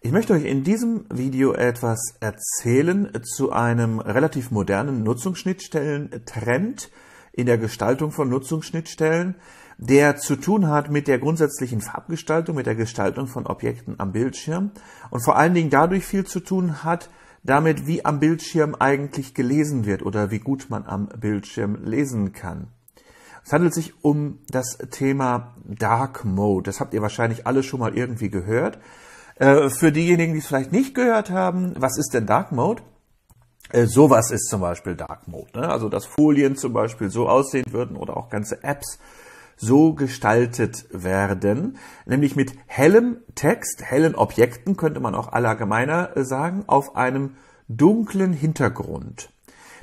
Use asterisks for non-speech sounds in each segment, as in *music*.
Ich möchte euch in diesem Video etwas erzählen zu einem relativ modernen Nutzungsschnittstellen-Trend in der Gestaltung von Nutzungsschnittstellen, der zu tun hat mit der grundsätzlichen Farbgestaltung, mit der Gestaltung von Objekten am Bildschirm und vor allen Dingen dadurch viel zu tun hat, damit wie am Bildschirm eigentlich gelesen wird oder wie gut man am Bildschirm lesen kann. Es handelt sich um das Thema Dark Mode. Das habt ihr wahrscheinlich alle schon mal irgendwie gehört. Äh, für diejenigen, die es vielleicht nicht gehört haben, was ist denn Dark Mode? Äh, sowas ist zum Beispiel Dark Mode. Ne? Also, dass Folien zum Beispiel so aussehen würden oder auch ganze Apps so gestaltet werden, nämlich mit hellem Text, hellen Objekten, könnte man auch allgemeiner äh, sagen, auf einem dunklen Hintergrund.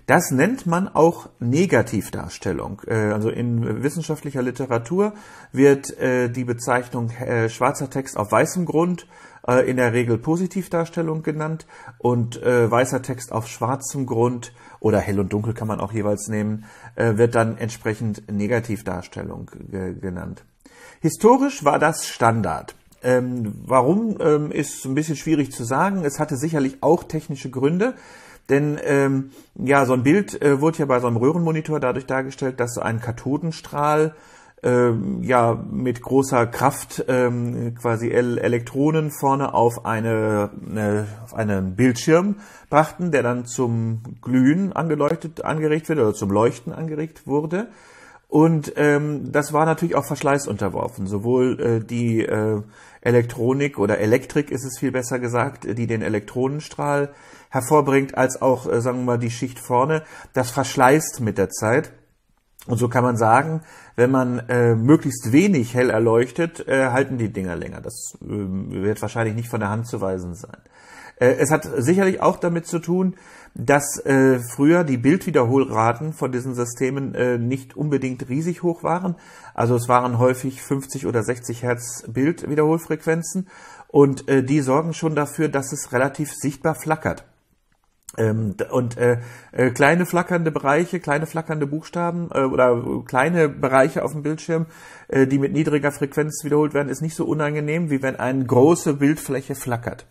Das nennt man auch Negativdarstellung. Äh, also in wissenschaftlicher Literatur wird die Bezeichnung schwarzer Text auf weißem Grund äh, in der Regel Positivdarstellung genannt und äh, weißer Text auf schwarzem Grund oder hell und dunkel kann man auch jeweils nehmen, äh, wird dann entsprechend Negativdarstellung ge genannt. Historisch war das Standard. Ähm, warum ähm, ist ein bisschen schwierig zu sagen. Es hatte sicherlich auch technische Gründe. Denn ähm, ja, so ein Bild äh, wurde ja bei so einem Röhrenmonitor dadurch dargestellt, dass so ein Kathodenstrahl ähm, ja mit großer Kraft ähm, quasi El Elektronen vorne auf eine, eine, auf einen Bildschirm brachten, der dann zum Glühen angeleuchtet angeregt wird oder zum Leuchten angeregt wurde. Und ähm, das war natürlich auch Verschleiß unterworfen. Sowohl äh, die äh, Elektronik oder Elektrik ist es viel besser gesagt, die den Elektronenstrahl hervorbringt, als auch, äh, sagen wir mal, die Schicht vorne. Das verschleißt mit der Zeit. Und so kann man sagen, wenn man äh, möglichst wenig hell erleuchtet, äh, halten die Dinger länger. Das äh, wird wahrscheinlich nicht von der Hand zu weisen sein. Äh, es hat sicherlich auch damit zu tun, dass äh, früher die Bildwiederholraten von diesen Systemen äh, nicht unbedingt riesig hoch waren. Also es waren häufig 50 oder 60 Hertz Bildwiederholfrequenzen und äh, die sorgen schon dafür, dass es relativ sichtbar flackert. Ähm, und äh, äh, kleine flackernde Bereiche, kleine flackernde Buchstaben äh, oder kleine Bereiche auf dem Bildschirm, äh, die mit niedriger Frequenz wiederholt werden, ist nicht so unangenehm, wie wenn eine große Bildfläche flackert.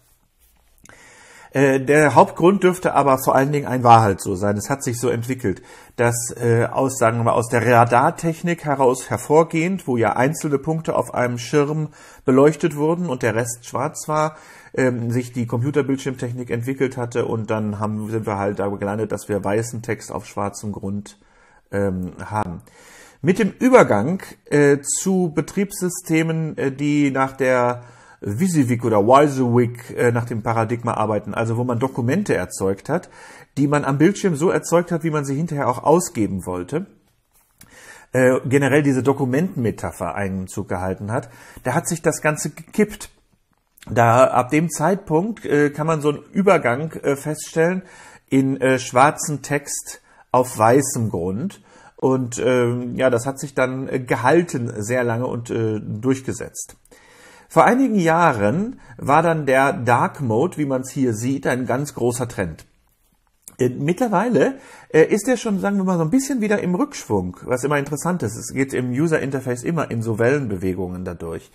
Äh, der Hauptgrund dürfte aber vor allen Dingen ein Wahrheit so sein. Es hat sich so entwickelt, dass äh, aus, sagen wir mal, aus der Radartechnik heraus hervorgehend, wo ja einzelne Punkte auf einem Schirm beleuchtet wurden und der Rest schwarz war, ähm, sich die Computerbildschirmtechnik entwickelt hatte und dann haben, sind wir halt da gelandet, dass wir weißen Text auf schwarzem Grund ähm, haben. Mit dem Übergang äh, zu Betriebssystemen, äh, die nach der WYSIWYG oder Wisewik äh, nach dem Paradigma arbeiten, also wo man Dokumente erzeugt hat, die man am Bildschirm so erzeugt hat, wie man sie hinterher auch ausgeben wollte. Äh, generell diese Dokumentenmetapher Einzug gehalten hat, da hat sich das Ganze gekippt. Da ab dem Zeitpunkt äh, kann man so einen Übergang äh, feststellen in äh, schwarzen Text auf weißem Grund. Und ähm, ja, das hat sich dann äh, gehalten sehr lange und äh, durchgesetzt. Vor einigen Jahren war dann der Dark Mode, wie man es hier sieht, ein ganz großer Trend. Äh, mittlerweile äh, ist er schon, sagen wir mal, so ein bisschen wieder im Rückschwung, was immer interessant ist. Es geht im User Interface immer in so Wellenbewegungen dadurch.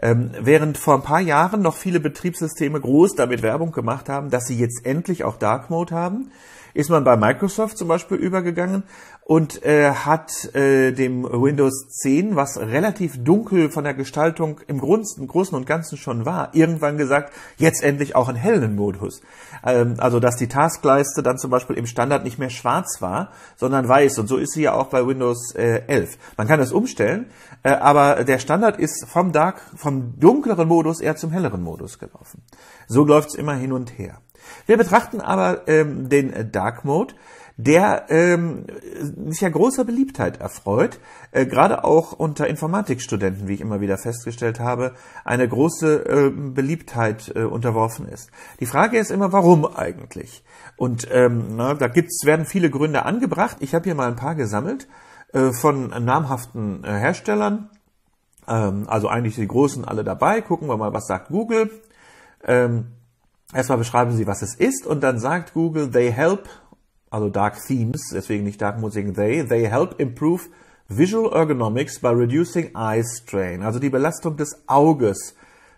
Ähm, während vor ein paar Jahren noch viele Betriebssysteme groß damit Werbung gemacht haben, dass sie jetzt endlich auch Dark Mode haben, ist man bei Microsoft zum Beispiel übergegangen und äh, hat äh, dem Windows 10, was relativ dunkel von der Gestaltung im Großen und Ganzen schon war, irgendwann gesagt, jetzt endlich auch einen hellen Modus. Ähm, also dass die Taskleiste dann zum Beispiel im Standard nicht mehr schwarz war, sondern weiß. Und so ist sie ja auch bei Windows äh, 11. Man kann das umstellen, äh, aber der Standard ist vom Dark, vom dunkleren Modus eher zum helleren Modus gelaufen. So läuft's immer hin und her. Wir betrachten aber ähm, den Dark Mode der ähm, sich ja großer Beliebtheit erfreut, äh, gerade auch unter Informatikstudenten, wie ich immer wieder festgestellt habe, eine große äh, Beliebtheit äh, unterworfen ist. Die Frage ist immer, warum eigentlich? Und ähm, na, da gibt's, werden viele Gründe angebracht. Ich habe hier mal ein paar gesammelt äh, von namhaften äh, Herstellern. Ähm, also eigentlich die großen alle dabei. Gucken wir mal, was sagt Google. Ähm, Erstmal beschreiben sie, was es ist, und dann sagt Google, they help also Dark Themes, deswegen nicht Dark Mode They. They help improve visual ergonomics by reducing eye strain. Also die Belastung des Auges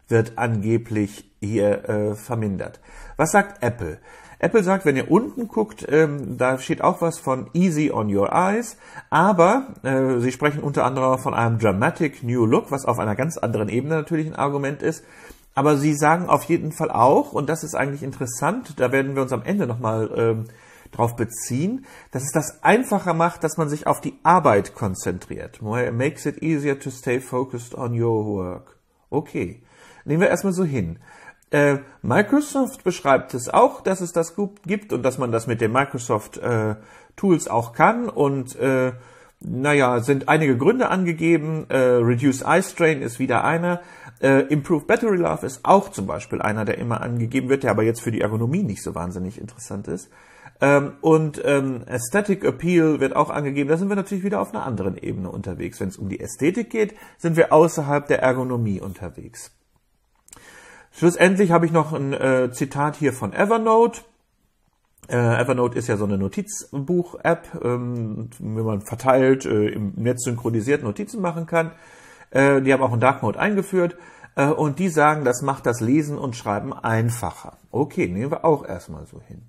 wird angeblich hier äh, vermindert. Was sagt Apple? Apple sagt, wenn ihr unten guckt, ähm, da steht auch was von Easy on Your Eyes, aber äh, sie sprechen unter anderem von einem Dramatic New Look, was auf einer ganz anderen Ebene natürlich ein Argument ist. Aber sie sagen auf jeden Fall auch, und das ist eigentlich interessant, da werden wir uns am Ende nochmal ähm, darauf beziehen, dass es das einfacher macht, dass man sich auf die Arbeit konzentriert. It makes it easier to stay focused on your work. Okay, nehmen wir erstmal so hin. Äh, Microsoft beschreibt es auch, dass es das gibt und dass man das mit den Microsoft äh, Tools auch kann und äh, naja, sind einige Gründe angegeben. Äh, Reduce Eye Strain ist wieder einer. Äh, Improve Battery Life ist auch zum Beispiel einer, der immer angegeben wird, der aber jetzt für die Ergonomie nicht so wahnsinnig interessant ist. Ähm, und ähm, Aesthetic Appeal wird auch angegeben. Da sind wir natürlich wieder auf einer anderen Ebene unterwegs. Wenn es um die Ästhetik geht, sind wir außerhalb der Ergonomie unterwegs. Schlussendlich habe ich noch ein äh, Zitat hier von Evernote. Äh, Evernote ist ja so eine Notizbuch-App, ähm, wenn man verteilt äh, im Netz synchronisiert Notizen machen kann. Äh, die haben auch einen Dark Mode eingeführt äh, und die sagen, das macht das Lesen und Schreiben einfacher. Okay, nehmen wir auch erstmal so hin.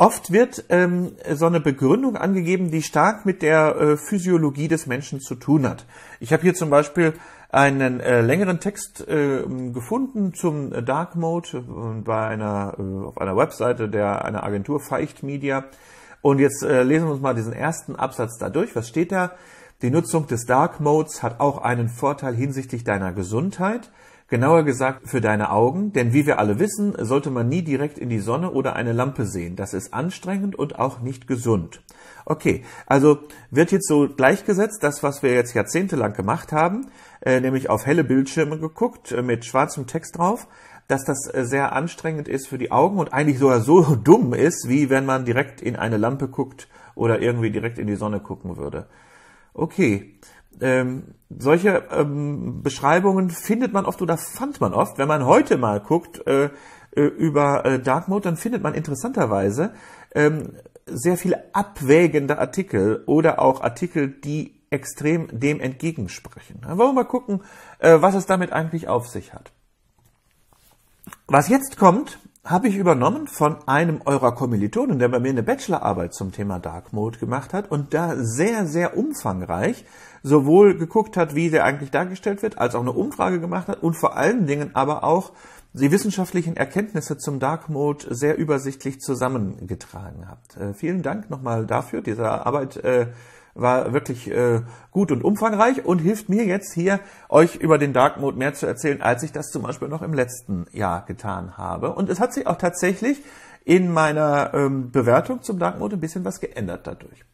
Oft wird ähm, so eine Begründung angegeben, die stark mit der äh, Physiologie des Menschen zu tun hat. Ich habe hier zum Beispiel einen äh, längeren Text äh, gefunden zum Dark Mode äh, bei einer äh, auf einer Webseite der einer Agentur Feicht Media. Und jetzt äh, lesen wir uns mal diesen ersten Absatz da durch. Was steht da? Die Nutzung des Dark Modes hat auch einen Vorteil hinsichtlich deiner Gesundheit. Genauer gesagt für deine Augen, denn wie wir alle wissen, sollte man nie direkt in die Sonne oder eine Lampe sehen. Das ist anstrengend und auch nicht gesund. Okay, also wird jetzt so gleichgesetzt, das, was wir jetzt jahrzehntelang gemacht haben, äh, nämlich auf helle Bildschirme geguckt, äh, mit schwarzem Text drauf, dass das äh, sehr anstrengend ist für die Augen und eigentlich sogar so *laughs* dumm ist, wie wenn man direkt in eine Lampe guckt oder irgendwie direkt in die Sonne gucken würde. Okay, ähm, solche ähm, Beschreibungen findet man oft oder fand man oft. Wenn man heute mal guckt äh, äh über äh, Dark Mode, dann findet man interessanterweise ähm, sehr viele abwägende Artikel oder auch Artikel, die extrem dem entgegensprechen. Dann wollen wir mal gucken, äh, was es damit eigentlich auf sich hat. Was jetzt kommt, habe ich übernommen von einem eurer Kommilitonen, der bei mir eine Bachelorarbeit zum Thema Dark Mode gemacht hat und da sehr, sehr umfangreich sowohl geguckt hat, wie der eigentlich dargestellt wird, als auch eine Umfrage gemacht hat und vor allen Dingen aber auch die wissenschaftlichen Erkenntnisse zum Dark Mode sehr übersichtlich zusammengetragen hat. Äh, vielen Dank nochmal dafür. Diese Arbeit äh, war wirklich äh, gut und umfangreich und hilft mir jetzt hier, euch über den Dark Mode mehr zu erzählen, als ich das zum Beispiel noch im letzten Jahr getan habe. Und es hat sich auch tatsächlich in meiner ähm, Bewertung zum Dark Mode ein bisschen was geändert dadurch.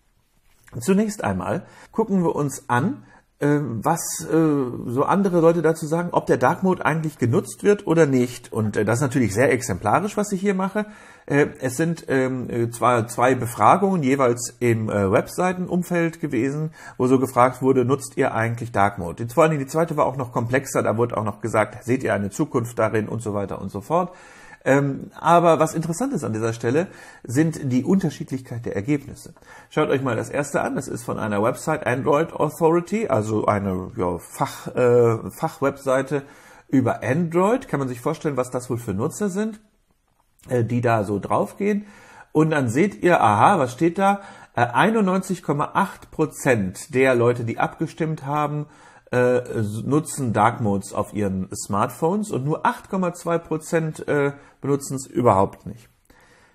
Zunächst einmal gucken wir uns an, äh, was äh, so andere Leute dazu sagen, ob der Dark Mode eigentlich genutzt wird oder nicht. Und äh, das ist natürlich sehr exemplarisch, was ich hier mache. Äh, es sind ähm, äh, zwar zwei Befragungen jeweils im äh, Webseitenumfeld gewesen, wo so gefragt wurde, nutzt ihr eigentlich Dark Mode? Die, vor allem die zweite war auch noch komplexer, da wurde auch noch gesagt, seht ihr eine Zukunft darin und so weiter und so fort. Ähm, aber was interessant ist an dieser Stelle, sind die Unterschiedlichkeit der Ergebnisse. Schaut euch mal das erste an. Das ist von einer Website Android Authority, also eine ja, Fach, äh, Fachwebseite über Android. Kann man sich vorstellen, was das wohl für Nutzer sind, äh, die da so draufgehen. Und dann seht ihr, aha, was steht da? 91,8 äh, Prozent der Leute, die abgestimmt haben, äh, nutzen Dark Modes auf ihren Smartphones und nur 8,2 Prozent äh, benutzen es überhaupt nicht.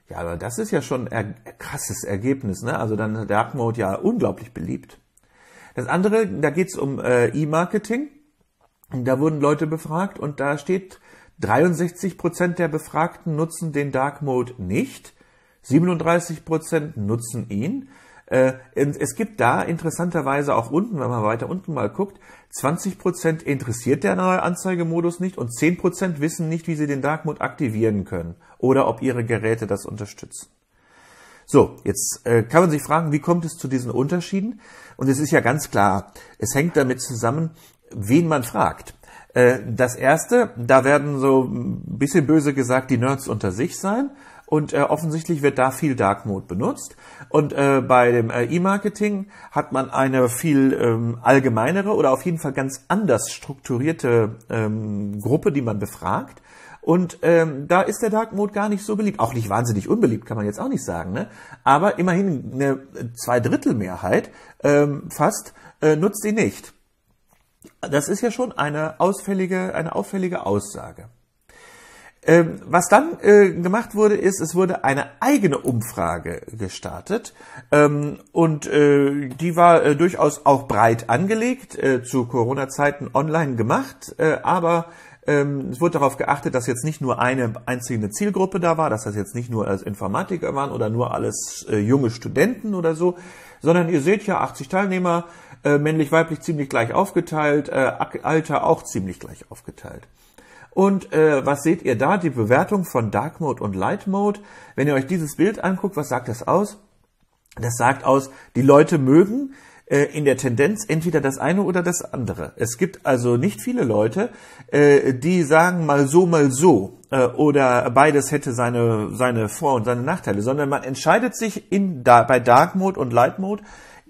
Ja, aber das ist ja schon ein krasses Ergebnis. Ne? Also dann Dark Mode ja unglaublich beliebt. Das andere, da geht es um äh, E-Marketing. Da wurden Leute befragt und da steht, 63% Prozent der Befragten nutzen den Dark Mode nicht, 37% Prozent nutzen ihn. Äh, es gibt da interessanterweise auch unten, wenn man weiter unten mal guckt, 20% interessiert der neue Anzeigemodus nicht und 10% wissen nicht, wie sie den Dark Mode aktivieren können oder ob ihre Geräte das unterstützen. So, jetzt äh, kann man sich fragen, wie kommt es zu diesen Unterschieden? Und es ist ja ganz klar, es hängt damit zusammen, wen man fragt. Äh, das erste, da werden so ein bisschen böse gesagt die Nerds unter sich sein und äh, offensichtlich wird da viel Dark Mode benutzt. Und äh, bei dem äh, E-Marketing hat man eine viel ähm, allgemeinere oder auf jeden Fall ganz anders strukturierte ähm, Gruppe, die man befragt. Und ähm, da ist der Dark Mode gar nicht so beliebt. Auch nicht wahnsinnig unbeliebt, kann man jetzt auch nicht sagen. Ne? Aber immerhin eine Zweidrittelmehrheit ähm, fast äh, nutzt ihn nicht. Das ist ja schon eine ausfällige, eine auffällige Aussage. Ähm, was dann äh, gemacht wurde, ist, es wurde eine eigene Umfrage gestartet ähm, und äh, die war äh, durchaus auch breit angelegt, äh, zu Corona-Zeiten online gemacht, äh, aber ähm, es wurde darauf geachtet, dass jetzt nicht nur eine einzelne Zielgruppe da war, dass das jetzt nicht nur als Informatiker waren oder nur alles äh, junge Studenten oder so, sondern ihr seht ja 80 Teilnehmer, männlich-weiblich ziemlich gleich aufgeteilt, Alter auch ziemlich gleich aufgeteilt. Und äh, was seht ihr da? Die Bewertung von Dark Mode und Light Mode. Wenn ihr euch dieses Bild anguckt, was sagt das aus? Das sagt aus, die Leute mögen äh, in der Tendenz entweder das eine oder das andere. Es gibt also nicht viele Leute, äh, die sagen mal so, mal so äh, oder beides hätte seine, seine Vor- und seine Nachteile, sondern man entscheidet sich in, da, bei Dark Mode und Light Mode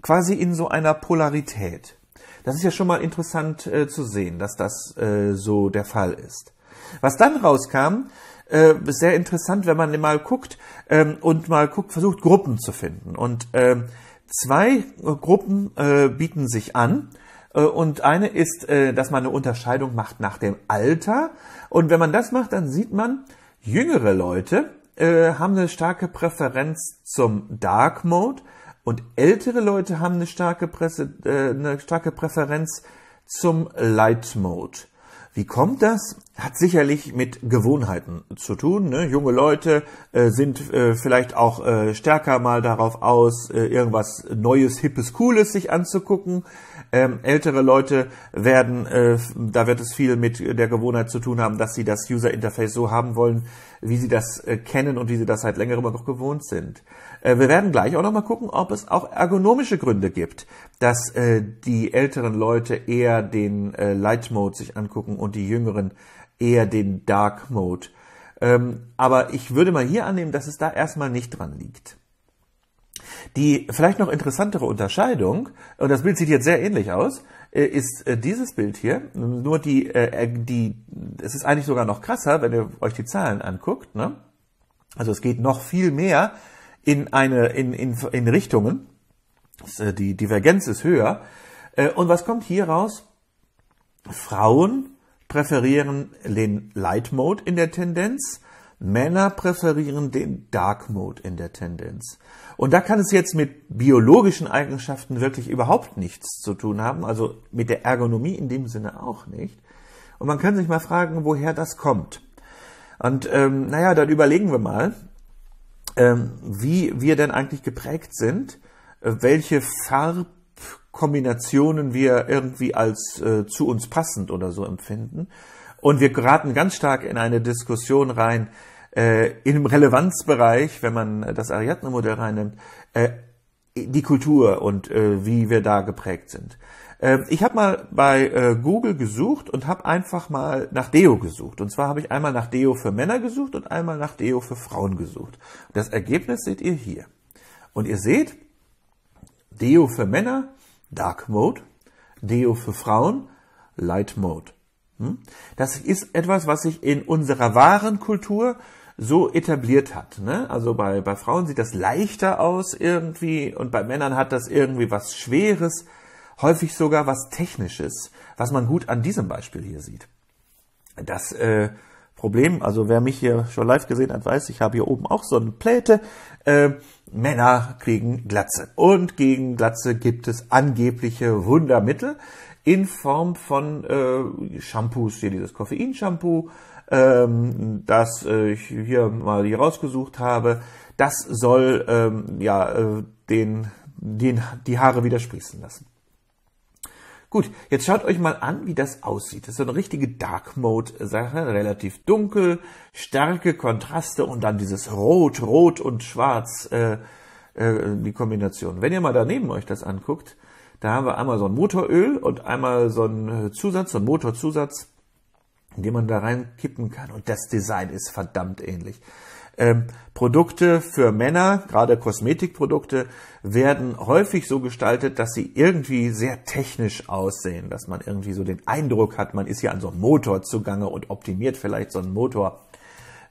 quasi in so einer Polarität. Das ist ja schon mal interessant äh, zu sehen, dass das äh, so der Fall ist. Was dann rauskam, äh, sehr interessant, wenn man mal guckt ähm, und mal guckt, versucht Gruppen zu finden. Und ähm, zwei Gruppen äh, bieten sich an. Äh, und eine ist, äh, dass man eine Unterscheidung macht nach dem Alter. Und wenn man das macht, dann sieht man, jüngere Leute haben eine starke Präferenz zum Dark Mode, und ältere Leute haben eine starke, Presse, äh, eine starke Präferenz zum Light Mode. Wie kommt das? Hat sicherlich mit Gewohnheiten zu tun. Ne? Junge Leute äh, sind äh, vielleicht auch äh, stärker mal darauf aus, äh, irgendwas Neues, Hippes, Cooles sich anzugucken. Ähm, ältere Leute werden, äh, da wird es viel mit der Gewohnheit zu tun haben, dass sie das User Interface so haben wollen, wie sie das äh, kennen und wie sie das seit längerem noch gewohnt sind. Äh, wir werden gleich auch nochmal gucken, ob es auch ergonomische Gründe gibt, dass äh, die älteren Leute eher den äh, Light Mode sich angucken und die jüngeren eher den Dark Mode. Ähm, aber ich würde mal hier annehmen, dass es da erstmal nicht dran liegt. Die vielleicht noch interessantere Unterscheidung, und das Bild sieht jetzt sehr ähnlich aus, äh, ist äh, dieses Bild hier. Nur die, die, es ist eigentlich sogar noch krasser, wenn ihr euch die Zahlen anguckt. Ne? Also es geht noch viel mehr in eine, in, in, in Richtungen. Äh, die Divergenz ist höher. Äh, und was kommt hier raus? Frauen präferieren den Light Mode in der Tendenz. Männer präferieren den Dark Mode in der Tendenz. Und da kann es jetzt mit biologischen Eigenschaften wirklich überhaupt nichts zu tun haben, also mit der Ergonomie in dem Sinne auch nicht. Und man kann sich mal fragen, woher das kommt. Und ähm, naja, dann überlegen wir mal, ähm, wie wir denn eigentlich geprägt sind, äh, welche Farbkombinationen wir irgendwie als äh, zu uns passend oder so empfinden. Und wir geraten ganz stark in eine Diskussion rein, äh, im Relevanzbereich, wenn man äh, das Ariadne-Modell reinnimmt, äh, die Kultur und äh, wie wir da geprägt sind. Ähm, ich habe mal bei äh, Google gesucht und habe einfach mal nach Deo gesucht. Und zwar habe ich einmal nach Deo für Männer gesucht und einmal nach Deo für Frauen gesucht. Das Ergebnis seht ihr hier. Und ihr seht, Deo für Männer, Dark Mode, Deo für Frauen, Light Mode. Hm? Das ist etwas, was sich in unserer wahren Kultur so etabliert hat. Ne? Also bei, bei Frauen sieht das leichter aus irgendwie und bei Männern hat das irgendwie was Schweres häufig sogar was Technisches, was man gut an diesem Beispiel hier sieht. Das äh, Problem, also wer mich hier schon live gesehen hat, weiß, ich habe hier oben auch so eine Pläte. Äh, Männer kriegen Glatze. Und gegen Glatze gibt es angebliche Wundermittel in Form von äh, Shampoos, hier dieses Koffeinshampoo, ähm, das äh, ich hier mal hier rausgesucht habe. Das soll ähm, ja äh, den, den, die Haare wieder sprießen lassen. Gut, jetzt schaut euch mal an, wie das aussieht. Das ist so eine richtige Dark Mode Sache, relativ dunkel, starke Kontraste und dann dieses Rot, Rot und Schwarz, äh, äh, die Kombination. Wenn ihr mal daneben euch das anguckt, da haben wir einmal so ein Motoröl und einmal so ein äh, Zusatz, so ein Motorzusatz, den man da reinkippen kann. Und das Design ist verdammt ähnlich. Ähm, Produkte für Männer, gerade Kosmetikprodukte, werden häufig so gestaltet, dass sie irgendwie sehr technisch aussehen, dass man irgendwie so den Eindruck hat, man ist hier an so einem Motor zugange und optimiert vielleicht so einen Motor.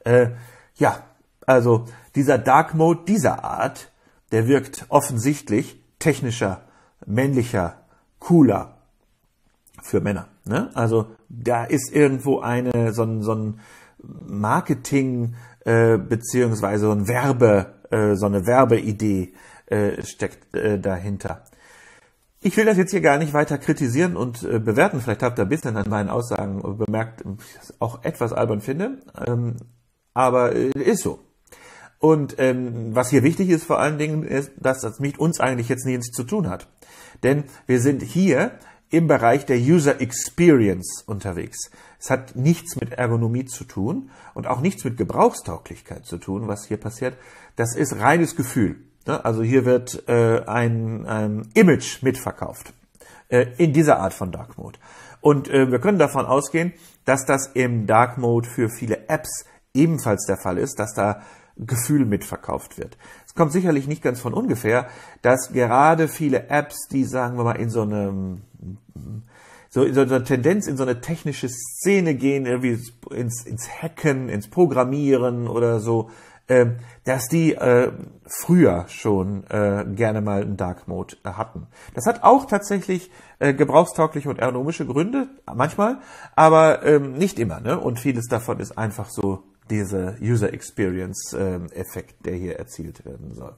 Äh, ja, also dieser Dark Mode dieser Art, der wirkt offensichtlich technischer, männlicher, cooler für Männer. Ne? Also da ist irgendwo eine so ein, so ein Marketing äh, beziehungsweise ein Werbe, äh, so eine Werbeidee äh, steckt äh, dahinter. Ich will das jetzt hier gar nicht weiter kritisieren und äh, bewerten. Vielleicht habt ihr ein bisschen an meinen Aussagen bemerkt, ich das auch etwas albern finde. Ähm, aber äh, ist so. Und ähm, was hier wichtig ist vor allen Dingen, ist, dass das mit uns eigentlich jetzt nichts zu tun hat. Denn wir sind hier im Bereich der User Experience unterwegs. Es hat nichts mit Ergonomie zu tun und auch nichts mit Gebrauchstauglichkeit zu tun, was hier passiert. Das ist reines Gefühl. Ne? Also hier wird äh, ein, ein Image mitverkauft äh, in dieser Art von Dark Mode. Und äh, wir können davon ausgehen, dass das im Dark Mode für viele Apps ebenfalls der Fall ist, dass da Gefühl mitverkauft wird. Es kommt sicherlich nicht ganz von ungefähr, dass gerade viele Apps, die sagen wir mal in so einem so in so einer Tendenz in so eine technische Szene gehen, irgendwie ins, ins Hacken, ins Programmieren oder so, äh, dass die äh, früher schon äh, gerne mal einen Dark Mode äh, hatten. Das hat auch tatsächlich äh, gebrauchstaugliche und ergonomische Gründe, manchmal, aber ähm, nicht immer. Ne? Und vieles davon ist einfach so dieser User Experience äh, Effekt, der hier erzielt werden soll.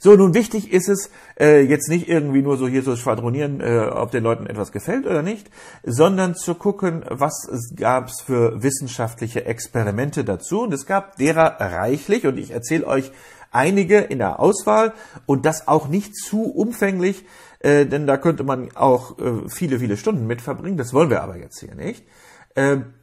So, nun wichtig ist es, äh, jetzt nicht irgendwie nur so hier so schwadronieren, äh, ob den Leuten etwas gefällt oder nicht, sondern zu gucken, was gab für wissenschaftliche Experimente dazu. Und es gab derer reichlich und ich erzähle euch einige in der Auswahl und das auch nicht zu umfänglich, äh, denn da könnte man auch äh, viele, viele Stunden mit verbringen. Das wollen wir aber jetzt hier nicht. Ähm,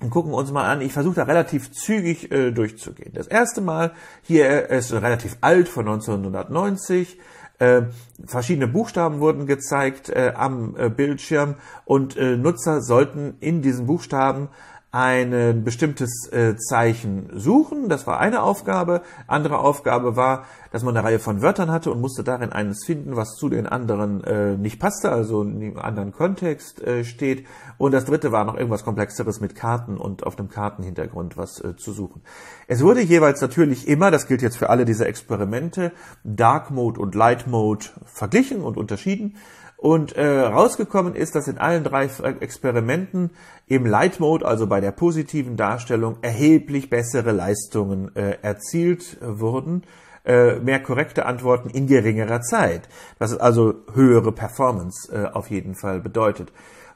und gucken uns mal an. Ich versuche da relativ zügig äh, durchzugehen. Das erste Mal hier äh, ist relativ alt von 1990. Äh, verschiedene Buchstaben wurden gezeigt äh, am äh, Bildschirm und äh, Nutzer sollten in diesen Buchstaben ein äh, bestimmtes äh, Zeichen suchen. Das war eine Aufgabe. Andere Aufgabe war, dass man eine Reihe von Wörtern hatte und musste darin eines finden, was zu den anderen äh, nicht passte, also in einem anderen Kontext äh, steht. Und das dritte war noch irgendwas Komplexeres mit Karten und auf dem Kartenhintergrund was äh, zu suchen. Es wurde jeweils natürlich immer, das gilt jetzt für alle diese Experimente, Dark Mode und Light Mode verglichen und unterschieden. Und äh, rausgekommen ist, dass in allen drei äh, Experimenten im Light Mode, also bei der positiven Darstellung, erheblich bessere Leistungen äh, erzielt wurden, äh, mehr korrekte Antworten in geringerer Zeit, was also höhere Performance äh, auf jeden Fall bedeutet.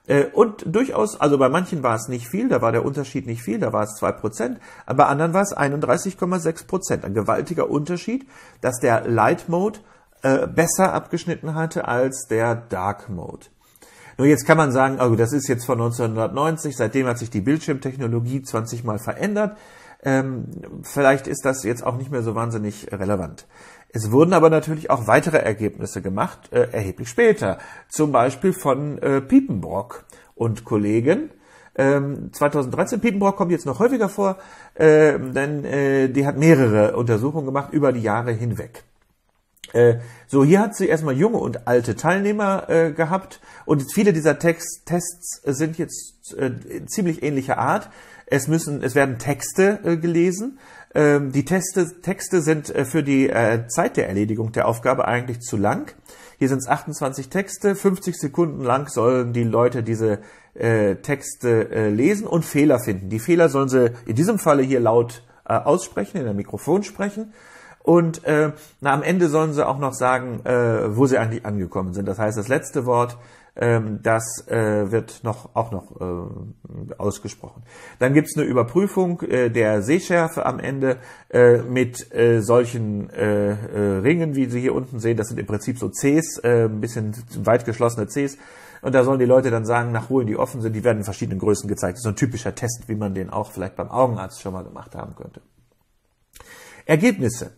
Äh, und durchaus, also bei manchen war es nicht viel, da war der Unterschied nicht viel, da war es zwei Prozent, bei anderen war es 31,6%. Ein gewaltiger Unterschied, dass der Light Mode äh, besser abgeschnitten hatte als der Dark Mode. Nur jetzt kann man sagen, also das ist jetzt von 1990, seitdem hat sich die Bildschirmtechnologie 20 Mal verändert. Ähm, vielleicht ist das jetzt auch nicht mehr so wahnsinnig relevant. Es wurden aber natürlich auch weitere Ergebnisse gemacht, äh, erheblich später. Zum Beispiel von äh, Piepenbrock und Kollegen. Ähm, 2013, Piepenbrock kommt jetzt noch häufiger vor, ähm, äh, denn die hat mehrere Untersuchungen gemacht über die Jahre hinweg. Äh, so, hier hat sie erstmal junge und alte Teilnehmer äh, gehabt und viele dieser Text Tests sind jetzt äh, ziemlich ähnlicher Art. Es müssen, es werden Texte äh, gelesen. Ähm, die Teste, Texte sind äh, für die äh, Zeit der Erledigung der Aufgabe eigentlich zu lang. Hier sind es 28 Texte, 50 Sekunden lang sollen die Leute diese äh, Texte äh, lesen und Fehler finden. Die Fehler sollen sie in diesem Falle hier laut äh, aussprechen, in der Mikrofon sprechen und äh, na, am Ende sollen sie auch noch sagen, äh, wo sie eigentlich angekommen sind. Das heißt, das letzte Wort, äh, das äh, wird noch auch noch äh, ausgesprochen. Dann gibt's eine Überprüfung äh, der Sehschärfe am Ende äh, mit äh, solchen äh, äh, Ringen, wie Sie hier unten sehen. Das sind im Prinzip so Cs, äh, ein bisschen weit geschlossene Cs. Und da sollen die Leute dann sagen, nach Ruhe, die offen sind, die werden in verschiedenen Größen gezeigt. Das ist so ein typischer Test, wie man den auch vielleicht beim Augenarzt schon mal gemacht haben könnte. Ergebnisse.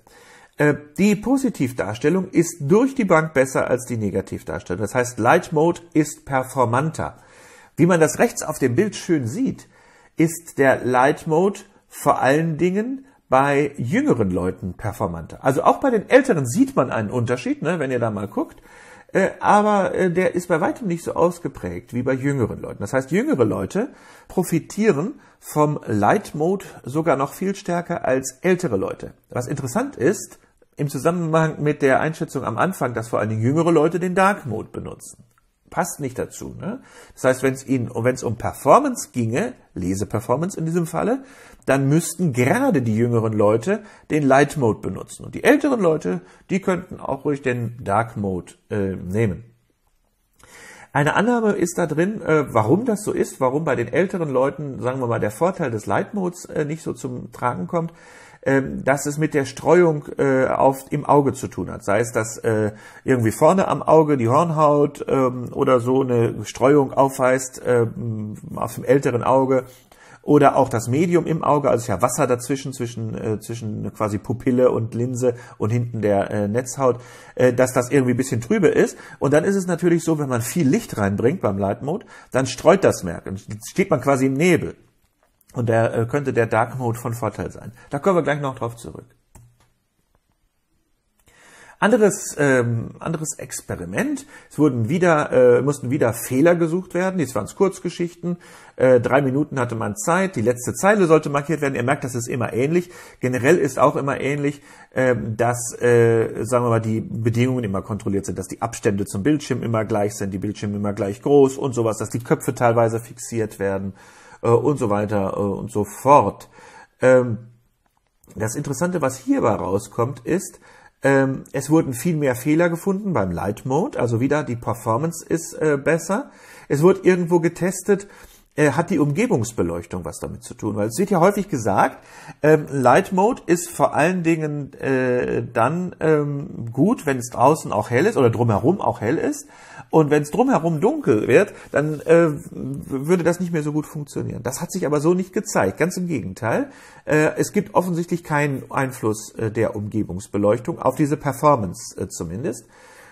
Äh, die Positivdarstellung ist durch die Bank besser als die Negativdarstellung. Das heißt, Light Mode ist performanter. Wie man das rechts auf dem Bild schön sieht, ist der Light Mode vor allen Dingen bei jüngeren Leuten performanter. Also auch bei den Älteren sieht man einen Unterschied, ne, wenn ihr da mal guckt. Äh, aber äh, der ist bei weitem nicht so ausgeprägt wie bei jüngeren Leuten. Das heißt, jüngere Leute profitieren vom Light Mode sogar noch viel stärker als ältere Leute. Was interessant ist, im Zusammenhang mit der Einschätzung am Anfang, dass vor allen Dingen jüngere Leute den Dark Mode benutzen. Passt nicht dazu. Ne? Das heißt, wenn es Ihnen, wenn es um Performance ginge, Leseperformance in diesem Falle, dann müssten gerade die jüngeren Leute den Light Mode benutzen. Und die älteren Leute, die könnten auch ruhig den Dark Mode äh, nehmen. Eine Annahme ist da drin, äh, warum das so ist, warum bei den älteren Leuten, sagen wir mal, der Vorteil des Light Modes äh, nicht so zum Tragen kommt. Ähm, dass es mit der Streuung äh, auf, im Auge zu tun hat. Sei es, dass äh, irgendwie vorne am Auge die Hornhaut ähm, oder so eine Streuung aufweist äh, auf dem älteren Auge oder auch das Medium im Auge, also ist ja Wasser dazwischen, zwischen, äh, zwischen quasi Pupille und Linse und hinten der äh, Netzhaut, äh, dass das irgendwie ein bisschen trübe ist. Und dann ist es natürlich so, wenn man viel Licht reinbringt beim Leitmod, dann streut das mehr. Dann steht man quasi im Nebel. Und da äh, könnte der Dark Mode von Vorteil sein. Da kommen wir gleich noch drauf zurück. Anderes, ähm, anderes Experiment. Es wurden wieder, äh, mussten wieder Fehler gesucht werden. Jetzt waren Kurzgeschichten. Äh, drei Minuten hatte man Zeit. Die letzte Zeile sollte markiert werden. Ihr merkt, das ist immer ähnlich. Generell ist auch immer ähnlich, äh, dass, äh, sagen wir mal, die Bedingungen immer kontrolliert sind, dass die Abstände zum Bildschirm immer gleich sind, die Bildschirme immer gleich groß und sowas, dass die Köpfe teilweise fixiert werden äh, und so weiter äh, und so fort. Ähm, das Interessante, was hierbei rauskommt, ist, ähm, es wurden viel mehr Fehler gefunden beim Light Mode, also wieder die Performance ist äh, besser. Es wurde irgendwo getestet, äh, hat die Umgebungsbeleuchtung was damit zu tun? Weil es wird ja häufig gesagt, ähm, Light Mode ist vor allen Dingen äh, dann ähm, gut, wenn es draußen auch hell ist oder drumherum auch hell ist. Und wenn es drumherum dunkel wird, dann äh, würde das nicht mehr so gut funktionieren. Das hat sich aber so nicht gezeigt. Ganz im Gegenteil. Äh, es gibt offensichtlich keinen Einfluss äh, der Umgebungsbeleuchtung auf diese Performance äh, zumindest.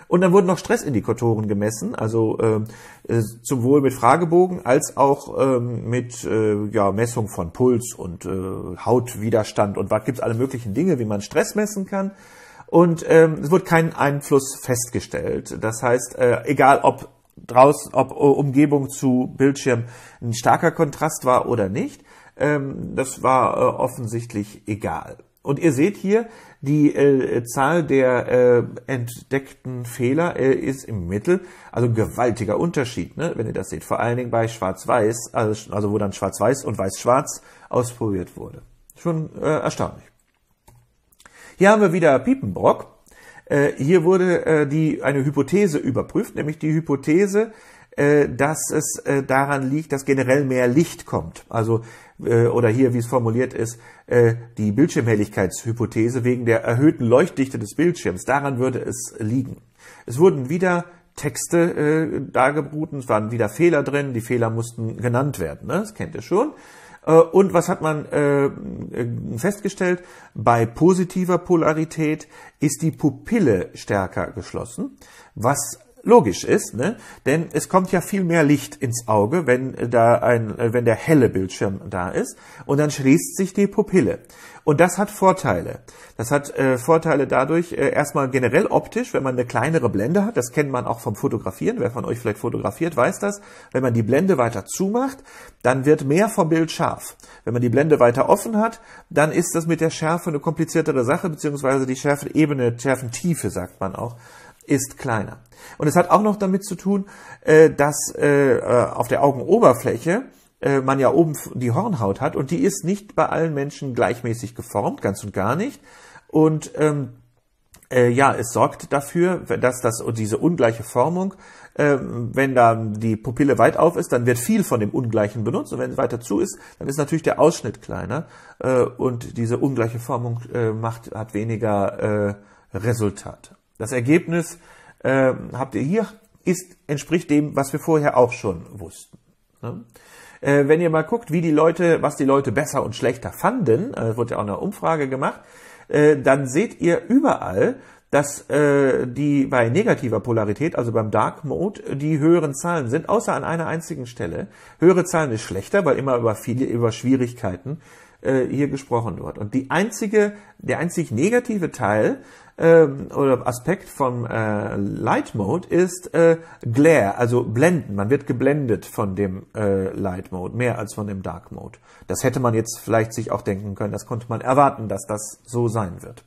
Und dann wurden noch Stressindikatoren gemessen, also ähm, äh, sowohl mit Fragebogen als auch äh, mit äh, ja, Messung von Puls und äh, Hautwiderstand und was gibt's alle möglichen Dinge, wie man Stress messen kann. Und ähm, es wurde kein Einfluss festgestellt. Das heißt, äh, egal ob draußen, ob äh, Umgebung zu Bildschirm ein starker Kontrast war oder nicht, ähm, das war äh, offensichtlich egal. Und ihr seht hier, die äh, Zahl der äh, entdeckten Fehler äh, ist im Mittel, also ein gewaltiger Unterschied, ne? wenn ihr das seht. Vor allen Dingen bei Schwarz-Weiß, also, also, wo dann Schwarz-Weiß und Weiß-Schwarz ausprobiert wurde. Schon äh, erstaunlich. Hier haben wir wieder Piepenbrock. Äh, hier wurde äh, die, eine Hypothese überprüft, nämlich die Hypothese, äh, dass es äh, daran liegt, dass generell mehr Licht kommt. Also äh, oder hier, wie es formuliert ist, die Bildschirmhelligkeitshypothese wegen der erhöhten Leuchtdichte des Bildschirms. Daran würde es liegen. Es wurden wieder Texte dargeboten, es waren wieder Fehler drin, die Fehler mussten genannt werden. Ne? Das kennt ihr schon. Und was hat man festgestellt? Bei positiver Polarität ist die Pupille stärker geschlossen, was logisch ist, ne? denn es kommt ja viel mehr Licht ins Auge, wenn, da ein, äh, wenn der helle Bildschirm da ist und dann schließt sich die Pupille. Und das hat Vorteile. Das hat äh, Vorteile dadurch, äh, erstmal generell optisch, wenn man eine kleinere Blende hat, das kennt man auch vom Fotografieren, wer von euch vielleicht fotografiert, weiß das, wenn man die Blende weiter zumacht, dann wird mehr vom Bild scharf. Wenn man die Blende weiter offen hat, dann ist das mit der Schärfe eine kompliziertere Sache, beziehungsweise die Schärfe-Ebene, Schärfentiefe sagt man auch, ist kleiner. Und es hat auch noch damit zu tun, äh, dass äh, äh, auf der Augenoberfläche man ja oben die Hornhaut hat und die ist nicht bei allen Menschen gleichmäßig geformt, ganz und gar nicht. Und ähm, äh, ja, es sorgt dafür, dass das diese ungleiche Formung, äh, wenn da die Pupille weit auf ist, dann wird viel von dem Ungleichen benutzt und wenn es weiter zu ist, dann ist natürlich der Ausschnitt kleiner äh, und diese ungleiche Formung äh, macht hat weniger äh, Resultat. Das Ergebnis äh, habt ihr hier, ist, entspricht dem, was wir vorher auch schon wussten. Ne? Äh, wenn ihr mal guckt, wie die Leute, was die Leute besser und schlechter fanden, äh, wurde ja auch eine Umfrage gemacht, äh, dann seht ihr überall, dass äh, die bei negativer Polarität, also beim Dark Mode, die höheren Zahlen sind, außer an einer einzigen Stelle. Höhere Zahlen ist schlechter, weil immer über viele, über Schwierigkeiten äh, hier gesprochen wird. Und die einzige, der einzig negative Teil ähm, oder Aspekt vom äh, Light Mode ist äh, Glare, also Blenden. Man wird geblendet von dem äh, Light Mode, mehr als von dem Dark Mode. Das hätte man jetzt vielleicht sich auch denken können. Das konnte man erwarten, dass das so sein wird.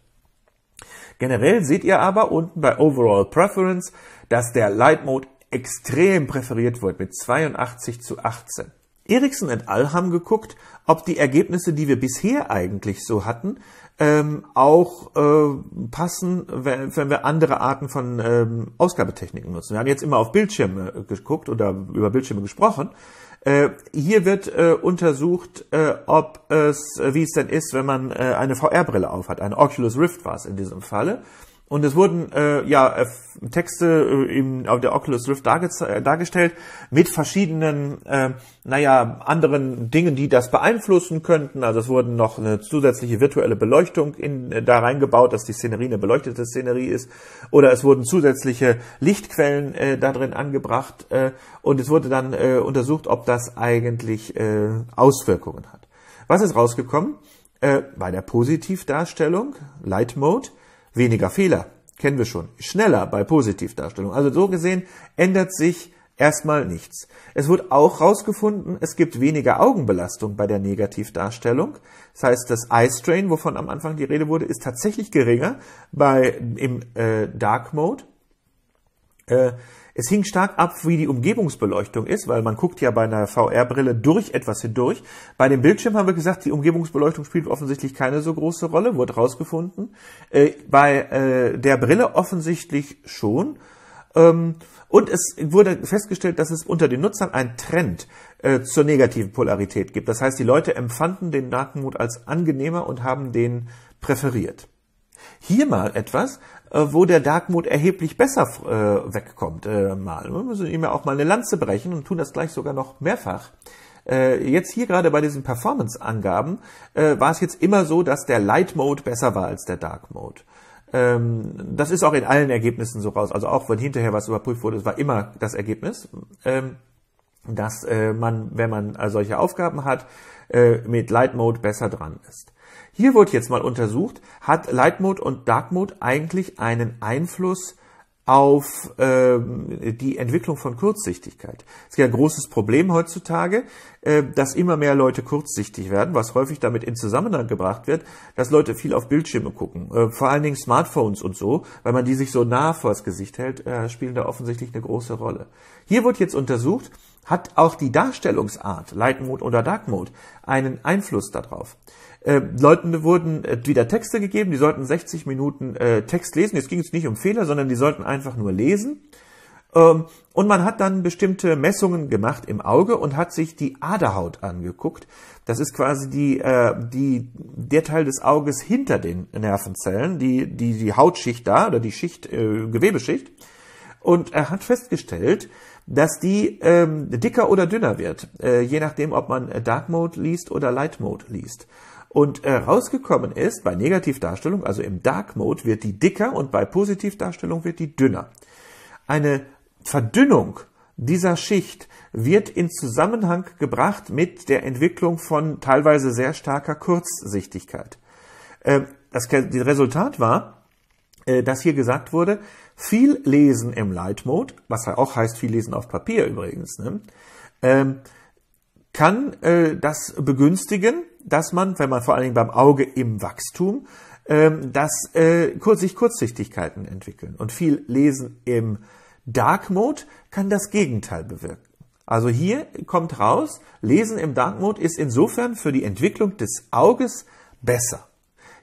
Generell seht ihr aber unten bei Overall Preference, dass der Light Mode extrem präferiert wird mit 82 zu 18. Eriksen et al. haben geguckt, ob die Ergebnisse, die wir bisher eigentlich so hatten, ähm, auch äh, passen, wenn, wenn wir andere Arten von ähm, Ausgabetechniken nutzen. Wir haben jetzt immer auf Bildschirme äh, geguckt oder über Bildschirme gesprochen. Äh, hier wird äh, untersucht, äh, ob es, äh, wie es denn ist, wenn man äh, eine VR-Brille aufhat, eine Oculus Rift war es in diesem Falle. Und es wurden äh, ja äh, Texte äh, im, auf der Oculus Rift darge äh, dargestellt mit verschiedenen, äh, naja, anderen Dingen, die das beeinflussen könnten. Also es wurden noch eine zusätzliche virtuelle Beleuchtung in, äh, da reingebaut, dass die Szenerie eine beleuchtete Szenerie ist. Oder es wurden zusätzliche Lichtquellen äh, da drin angebracht. Äh, und es wurde dann äh, untersucht, ob das eigentlich äh, Auswirkungen hat. Was ist rausgekommen? Äh, bei der Positivdarstellung, Light Mode, weniger Fehler, kennen wir schon, schneller bei Positivdarstellung. Also so gesehen ändert sich erstmal nichts. Es wurde auch herausgefunden, es gibt weniger Augenbelastung bei der Negativdarstellung. Das heißt, das Eye Strain, wovon am Anfang die Rede wurde, ist tatsächlich geringer bei, im äh, Dark Mode. Äh, es hing stark ab, wie die Umgebungsbeleuchtung ist, weil man guckt ja bei einer VR-Brille durch etwas hindurch. Bei dem Bildschirm haben wir gesagt, die Umgebungsbeleuchtung spielt offensichtlich keine so große Rolle, wurde rausgefunden. Äh, bei äh, der Brille offensichtlich schon. Ähm, und es wurde festgestellt, dass es unter den Nutzern einen Trend äh, zur negativen Polarität gibt. Das heißt, die Leute empfanden den Nakenmut als angenehmer und haben den präferiert. Hier mal etwas, äh, wo der Dark Mode erheblich besser äh, wegkommt äh, mal. Wir müssen ihm ja auch mal eine Lanze brechen und tun das gleich sogar noch mehrfach. Äh, jetzt hier gerade bei diesen Performance-Angaben äh, war es jetzt immer so, dass der Light Mode besser war als der Dark Mode. Ähm, das ist auch in allen Ergebnissen so raus. Also auch wenn hinterher was überprüft wurde, es war immer das Ergebnis. Ähm, dass äh, man, wenn man solche Aufgaben hat, mit Light Mode besser dran ist. Hier wird jetzt mal untersucht, hat Light Mode und Dark Mode eigentlich einen Einfluss auf ähm, die Entwicklung von Kurzsichtigkeit. Es ist ja ein großes Problem heutzutage, äh, dass immer mehr Leute kurzsichtig werden, was häufig damit in Zusammenhang gebracht wird, dass Leute viel auf Bildschirme gucken. Äh, vor allen Dingen Smartphones und so, weil man die sich so nah vors Gesicht hält, äh, spielen da offensichtlich eine große Rolle. Hier wird jetzt untersucht, hat auch die Darstellungsart, Light Mode oder Dark Mode, einen Einfluss darauf äh, Leuten wurden äh, wieder Texte gegeben, die sollten 60 Minuten äh, Text lesen. Jetzt ging es nicht um Fehler, sondern die sollten einfach nur lesen. Ähm, und man hat dann bestimmte Messungen gemacht im Auge und hat sich die Aderhaut angeguckt. Das ist quasi die, äh, die, der Teil des Auges hinter den Nervenzellen, die, die, die Hautschicht da oder die Schicht, äh, Gewebeschicht. Und er hat festgestellt, dass die ähm, dicker oder dünner wird, äh, je nachdem, ob man Dark Mode liest oder Light Mode liest. Und äh, rausgekommen ist, bei Negativdarstellung, also im Dark Mode, wird die dicker und bei Positivdarstellung wird die dünner. Eine Verdünnung dieser Schicht wird in Zusammenhang gebracht mit der Entwicklung von teilweise sehr starker Kurzsichtigkeit. Ähm, das Resultat war, äh, dass hier gesagt wurde, viel Lesen im Light Mode, was ja auch heißt viel Lesen auf Papier übrigens, ne, ähm, kann äh, das begünstigen, dass man, wenn man vor allen Dingen beim Auge im Wachstum, ähm, dass äh, sich Kurzsichtigkeiten entwickeln. Und viel Lesen im Dark Mode kann das Gegenteil bewirken. Also hier kommt raus, Lesen im Dark Mode ist insofern für die Entwicklung des Auges besser.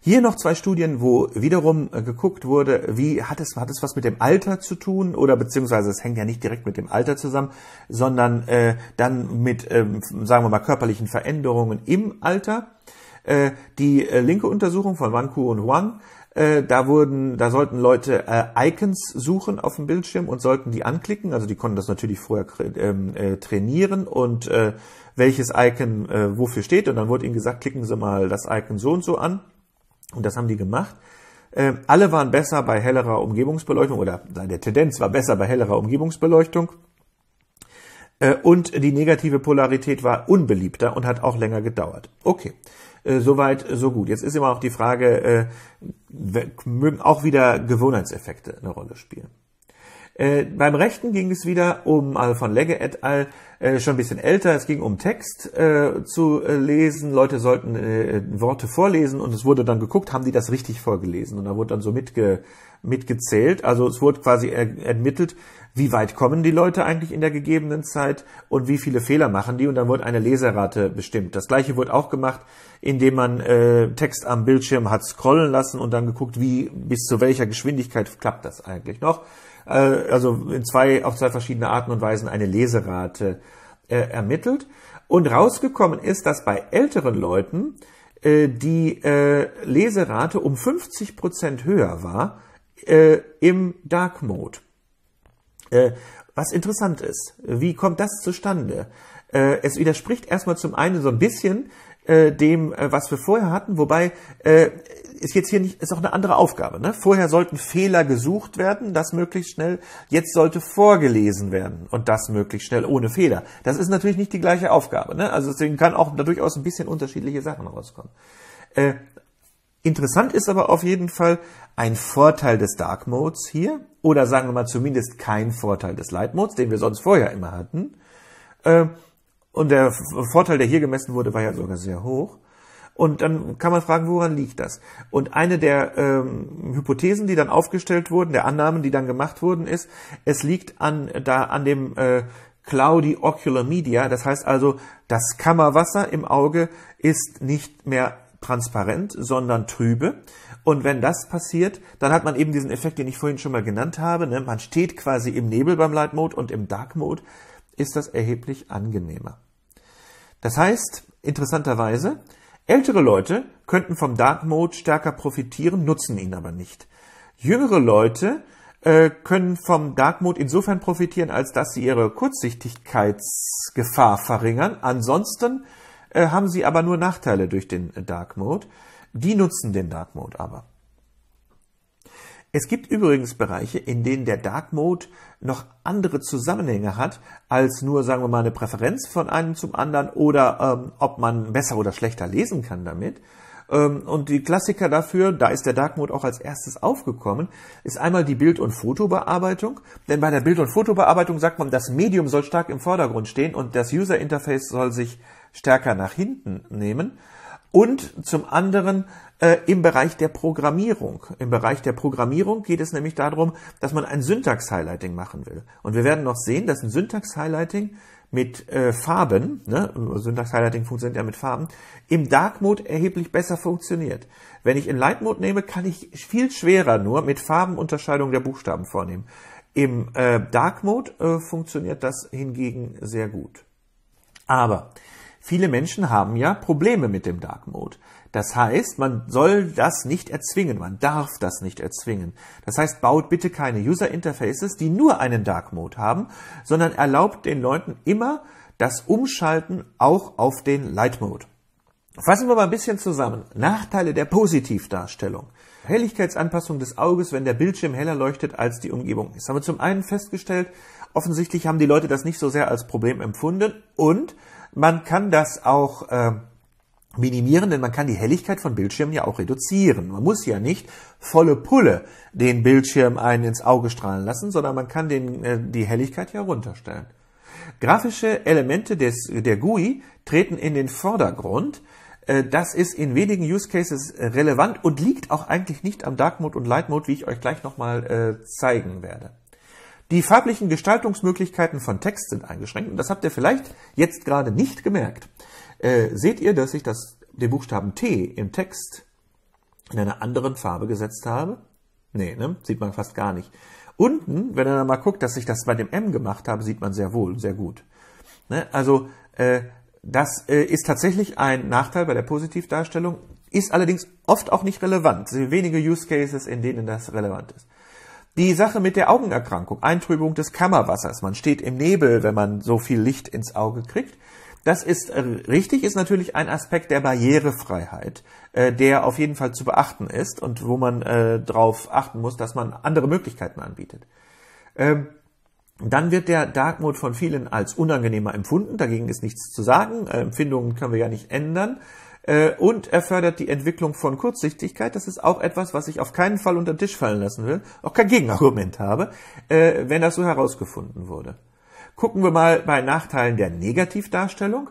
Hier noch zwei Studien, wo wiederum äh, geguckt wurde, wie hat es, hat es was mit dem Alter zu tun oder beziehungsweise es hängt ja nicht direkt mit dem Alter zusammen, sondern äh, dann mit, ähm, sagen wir mal, körperlichen Veränderungen im Alter. Äh, die äh, linke Untersuchung von Wanku und Huang, äh, da wurden, da sollten Leute äh, Icons suchen auf dem Bildschirm und sollten die anklicken. Also die konnten das natürlich vorher ähm, äh, trainieren und äh, welches Icon äh, wofür steht. Und dann wurde ihnen gesagt, klicken Sie mal das Icon so und so an. Und das haben die gemacht. Ähm, alle waren besser bei hellerer Umgebungsbeleuchtung oder der Tendenz war besser bei hellerer Umgebungsbeleuchtung. Äh, und die negative Polarität war unbeliebter und hat auch länger gedauert. Okay, äh, soweit, so gut. Jetzt ist immer noch die Frage, äh, mögen auch wieder Gewohnheitseffekte eine Rolle spielen. beim Rechten ging es wieder um, also von Legge et al., äh, schon ein bisschen älter. Es ging um Text äh, zu äh, lesen. Leute sollten äh, Worte vorlesen und es wurde dann geguckt, haben die das richtig vorgelesen? Und da wurde dann so mitge mitgezählt. Also es wurde quasi er ermittelt, wie weit kommen die Leute eigentlich in der gegebenen Zeit und wie viele Fehler machen die. Und dann wurde eine Leserrate bestimmt. Das gleiche wurde auch gemacht, indem man äh, Text am Bildschirm hat scrollen lassen und dann geguckt, wie bis zu welcher Geschwindigkeit klappt das eigentlich noch äh, also in zwei, auf zwei verschiedene Arten und Weisen eine Leserate äh, ermittelt. Und rausgekommen ist, dass bei älteren Leuten äh, die äh, Leserate um 50 Prozent höher war äh, im Dark Mode. Äh, was interessant ist. Wie kommt das zustande? Äh, es widerspricht erstmal zum einen so ein bisschen äh, dem, äh, was wir vorher hatten, wobei äh, ist jetzt hier nicht, ist auch eine andere Aufgabe. Ne? Vorher sollten Fehler gesucht werden, das möglichst schnell. Jetzt sollte vorgelesen werden und das möglichst schnell ohne Fehler. Das ist natürlich nicht die gleiche Aufgabe. Ne? Also deswegen kann auch da durchaus ein bisschen unterschiedliche Sachen rauskommen. Äh, interessant ist aber auf jeden Fall ein Vorteil des Dark Modes hier oder sagen wir mal zumindest kein Vorteil des Light Modes, den wir sonst vorher immer hatten. Äh, und der Vorteil, der hier gemessen wurde, war ja sogar sehr hoch. Und dann kann man fragen, woran liegt das? Und eine der ähm, Hypothesen, die dann aufgestellt wurden, der Annahmen, die dann gemacht wurden, ist, es liegt an, da, an dem äh, Cloudy Ocular Media. Das heißt also, das Kammerwasser im Auge ist nicht mehr transparent, sondern trübe. Und wenn das passiert, dann hat man eben diesen Effekt, den ich vorhin schon mal genannt habe. Ne? Man steht quasi im Nebel beim Light Mode und im Dark Mode ist das erheblich angenehmer. Das heißt, interessanterweise, ältere Leute könnten vom Dark Mode stärker profitieren, nutzen ihn aber nicht. Jüngere Leute äh, können vom Dark Mode insofern profitieren, als dass sie ihre Kurzsichtigkeitsgefahr verringern. Ansonsten äh, haben sie aber nur Nachteile durch den äh, Dark Mode. Die nutzen den Dark Mode aber. Es gibt übrigens Bereiche, in denen der Dark Mode noch andere Zusammenhänge hat, als nur, sagen wir mal, eine Präferenz von einem zum anderen oder ähm, ob man besser oder schlechter lesen kann damit. Ähm, und die Klassiker dafür, da ist der Dark Mode auch als erstes aufgekommen, ist einmal die Bild- und Fotobearbeitung. Denn bei der Bild- und Fotobearbeitung sagt man, das Medium soll stark im Vordergrund stehen und das User Interface soll sich stärker nach hinten nehmen und zum anderen äh, im Bereich der Programmierung. Im Bereich der Programmierung geht es nämlich darum, dass man ein Syntax-Highlighting machen will. Und wir werden noch sehen, dass ein Syntax-Highlighting mit äh, Farben, ne, Syntax-Highlighting funktioniert ja mit Farben, im Dark Mode erheblich besser funktioniert. Wenn ich in Light Mode nehme, kann ich viel schwerer nur mit Farben Unterscheidung der Buchstaben vornehmen. Im äh, Dark Mode äh, funktioniert das hingegen sehr gut. Aber Viele Menschen haben ja Probleme mit dem Dark Mode. Das heißt, man soll das nicht erzwingen, man darf das nicht erzwingen. Das heißt, baut bitte keine User Interfaces, die nur einen Dark Mode haben, sondern erlaubt den Leuten immer das Umschalten auch auf den Light Mode. Fassen wir mal ein bisschen zusammen. Nachteile der Positivdarstellung. Helligkeitsanpassung des Auges, wenn der Bildschirm heller leuchtet, als die Umgebung ist. Haben wir zum einen festgestellt, offensichtlich haben die Leute das nicht so sehr als Problem empfunden und man kann das auch äh, minimieren, denn man kann die Helligkeit von Bildschirmen ja auch reduzieren. Man muss ja nicht volle Pulle den Bildschirm einen ins Auge strahlen lassen, sondern man kann den, äh, die Helligkeit ja runterstellen. Grafische Elemente des, der GUI treten in den Vordergrund. Äh, das ist in wenigen Use Cases relevant und liegt auch eigentlich nicht am Dark Mode und Light Mode, wie ich euch gleich nochmal äh, zeigen werde. Die farblichen Gestaltungsmöglichkeiten von Text sind eingeschränkt und das habt ihr vielleicht jetzt gerade nicht gemerkt. Äh, seht ihr, dass ich das, den Buchstaben T im Text in einer anderen Farbe gesetzt habe? Nee, ne? sieht man fast gar nicht. Unten, wenn ihr dann mal guckt, dass ich das bei dem M gemacht habe, sieht man sehr wohl, sehr gut. Ne? Also äh, das äh, ist tatsächlich ein Nachteil bei der Positivdarstellung, ist allerdings oft auch nicht relevant. Es sind wenige Use Cases, in denen das relevant ist. Die Sache mit der Augenerkrankung, Eintrübung des Kammerwassers, man steht im Nebel, wenn man so viel Licht ins Auge kriegt. Das ist richtig, ist natürlich ein Aspekt der Barrierefreiheit, äh, der auf jeden Fall zu beachten ist und wo man äh, darauf achten muss, dass man andere Möglichkeiten anbietet. Ähm, dann wird der Dark Mode von vielen als unangenehmer empfunden, dagegen ist nichts zu sagen, äh, Empfindungen können wir ja nicht ändern. Äh, und er fördert die Entwicklung von Kurzsichtigkeit. Das ist auch etwas, was ich auf keinen Fall unter den Tisch fallen lassen will, auch kein Gegenargument habe, äh, wenn das so herausgefunden wurde. Gucken wir mal bei Nachteilen der Negativdarstellung.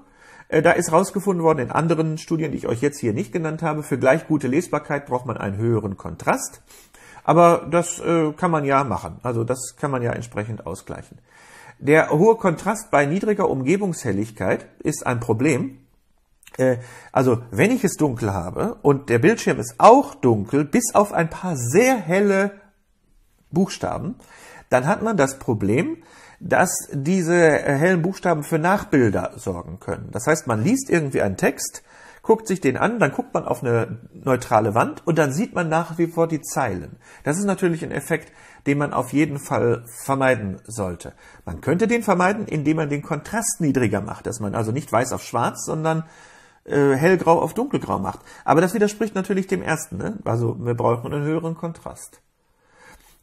Äh, da ist herausgefunden worden in anderen Studien, die ich euch jetzt hier nicht genannt habe, für gleich gute Lesbarkeit braucht man einen höheren Kontrast. Aber das kann man ja machen. Also das kann man ja entsprechend ausgleichen. Der hohe Kontrast bei niedriger Umgebungshelligkeit ist ein Problem, äh, also wenn ich es dunkel habe und der Bildschirm ist auch dunkel, bis auf ein paar sehr helle Buchstaben, dann hat man das Problem, dass diese äh, hellen Buchstaben für Nachbilder sorgen können. Das heißt, man liest irgendwie einen Text, guckt sich den an, dann guckt man auf eine neutrale Wand und dann sieht man nach wie vor die Zeilen. Das ist natürlich ein Effekt, den man auf jeden Fall vermeiden sollte. Man könnte den vermeiden, indem man den Kontrast niedriger macht, dass man also nicht weiß auf schwarz, sondern äh, hellgrau auf dunkelgrau macht. Aber das widerspricht natürlich dem ersten. Ne? Also wir brauchen einen höheren Kontrast.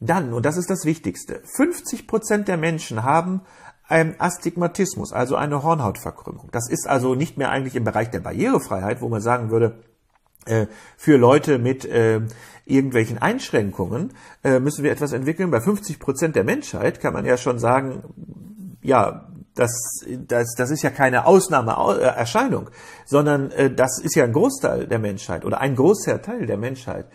Dann, und das ist das Wichtigste, 50% der Menschen haben ein Astigmatismus, also eine Hornhautverkrümmung. Das ist also nicht mehr eigentlich im Bereich der Barrierefreiheit, wo man sagen würde, äh, für Leute mit äh, irgendwelchen Einschränkungen äh, müssen wir etwas entwickeln. Bei 50 der Menschheit kann man ja schon sagen, ja, das, das, das ist ja keine Ausnahmeerscheinung, äh, sondern äh, das ist ja ein Großteil der Menschheit oder ein großer Teil der Menschheit.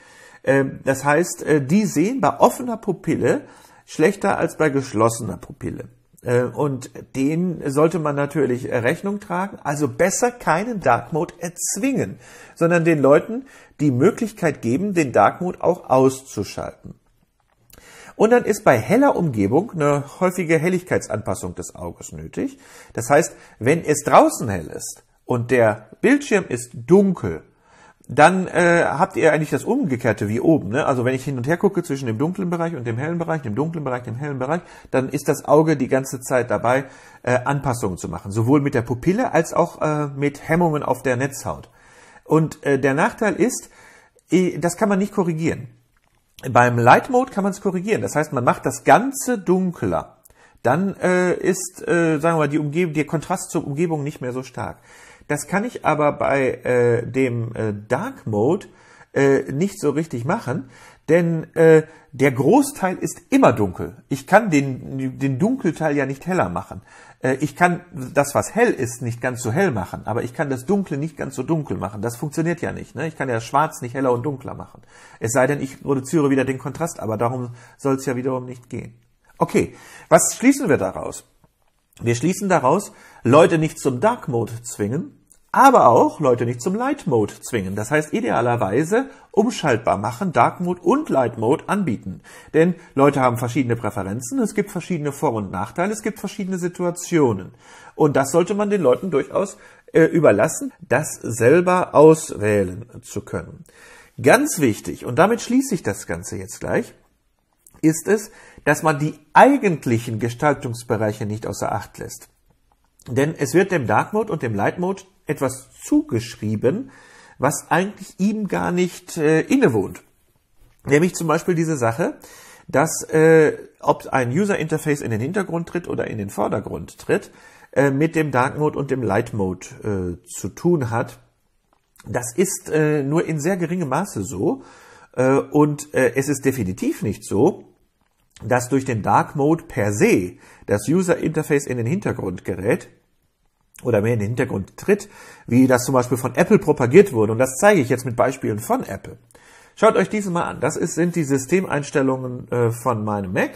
Ähm, das heißt, äh, die sehen bei offener Pupille schlechter als bei geschlossener Pupille. Äh, und denen sollte man natürlich Rechnung tragen. Also besser keinen Dark Mode erzwingen, sondern den Leuten die Möglichkeit geben, den Dark Mode auch auszuschalten. Und dann ist bei heller Umgebung eine häufige Helligkeitsanpassung des Auges nötig. Das heißt, wenn es draußen hell ist und der Bildschirm ist dunkel, dann äh, habt ihr eigentlich das Umgekehrte wie oben. Ne? Also wenn ich hin und her gucke zwischen dem dunklen Bereich und dem hellen Bereich, dem dunklen Bereich, dem hellen Bereich, dann ist das Auge die ganze Zeit dabei, äh, Anpassungen zu machen, sowohl mit der Pupille als auch äh, mit Hemmungen auf der Netzhaut. Und äh, der Nachteil ist, äh, das kann man nicht korrigieren. Beim Light Mode kann man es korrigieren. Das heißt, man macht das Ganze dunkler. Dann äh, ist, äh, sagen wir mal, die Umgebung, der Kontrast zur Umgebung nicht mehr so stark. Das kann ich aber bei äh, dem äh, Dark Mode äh, nicht so richtig machen, denn äh, der Großteil ist immer dunkel. Ich kann den, den Dunkelteil ja nicht heller machen. Äh, ich kann das, was hell ist, nicht ganz so hell machen, aber ich kann das Dunkle nicht ganz so dunkel machen. Das funktioniert ja nicht. Ne? Ich kann ja schwarz nicht heller und dunkler machen. Es sei denn, ich reduziere wieder den Kontrast, aber darum soll es ja wiederum nicht gehen. Okay, was schließen wir daraus? Wir schließen daraus, Leute nicht zum Dark Mode zwingen, aber auch Leute nicht zum Light Mode zwingen. Das heißt idealerweise umschaltbar machen, Dark Mode und Light Mode anbieten. Denn Leute haben verschiedene Präferenzen, es gibt verschiedene Vor- und Nachteile, es gibt verschiedene Situationen. Und das sollte man den Leuten durchaus äh, überlassen, das selber auswählen zu können. Ganz wichtig, und damit schließe ich das Ganze jetzt gleich, ist es, dass man die eigentlichen Gestaltungsbereiche nicht außer Acht lässt. Denn es wird dem Dark Mode und dem Light Mode etwas zugeschrieben, was eigentlich ihm gar nicht äh, innewohnt. Nämlich zum Beispiel diese Sache, dass äh, ob ein User Interface in den Hintergrund tritt oder in den Vordergrund tritt, äh, mit dem Dark Mode und dem Light Mode äh, zu tun hat. Das ist äh, nur in sehr geringem Maße so äh, und äh, es ist definitiv nicht so, dass durch den Dark Mode per se das User Interface in den Hintergrund gerät, oder mehr in den Hintergrund tritt, wie das zum Beispiel von Apple propagiert wurde. Und das zeige ich jetzt mit Beispielen von Apple. Schaut euch diese mal an. Das ist, sind die Systemeinstellungen äh, von meinem Mac.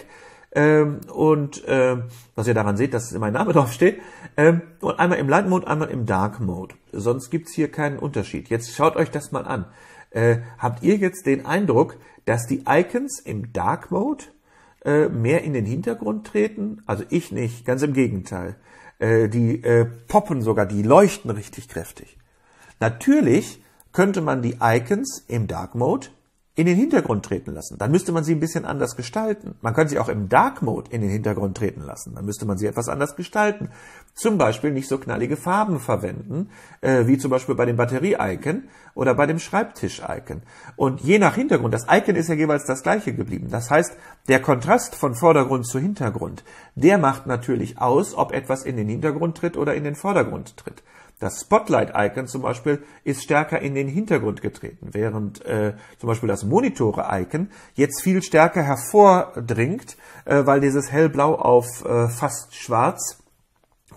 Ähm, und äh, was ihr daran seht, dass mein Name *laughs* drauf steht. Ähm, und einmal im Light Mode, einmal im Dark Mode. Sonst gibt's hier keinen Unterschied. Jetzt schaut euch das mal an. Äh, habt ihr jetzt den Eindruck, dass die Icons im Dark Mode äh, mehr in den Hintergrund treten? Also ich nicht, ganz im Gegenteil äh, die äh, poppen sogar, die leuchten richtig kräftig. Natürlich könnte man die Icons im Dark Mode in den Hintergrund treten lassen. Dann müsste man sie ein bisschen anders gestalten. Man könnte sie auch im Dark Mode in den Hintergrund treten lassen. Dann müsste man sie etwas anders gestalten zum Beispiel nicht so knallige Farben verwenden, äh, wie zum Beispiel bei dem Batterie-Icon oder bei dem Schreibtisch-Icon. Und je nach Hintergrund, das Icon ist ja jeweils das gleiche geblieben. Das heißt, der Kontrast von Vordergrund zu Hintergrund, der macht natürlich aus, ob etwas in den Hintergrund tritt oder in den Vordergrund tritt. Das Spotlight-Icon zum Beispiel ist stärker in den Hintergrund getreten, während äh, zum Beispiel das Monitore-Icon jetzt viel stärker hervordringt, äh, weil dieses hellblau auf äh, fast schwarz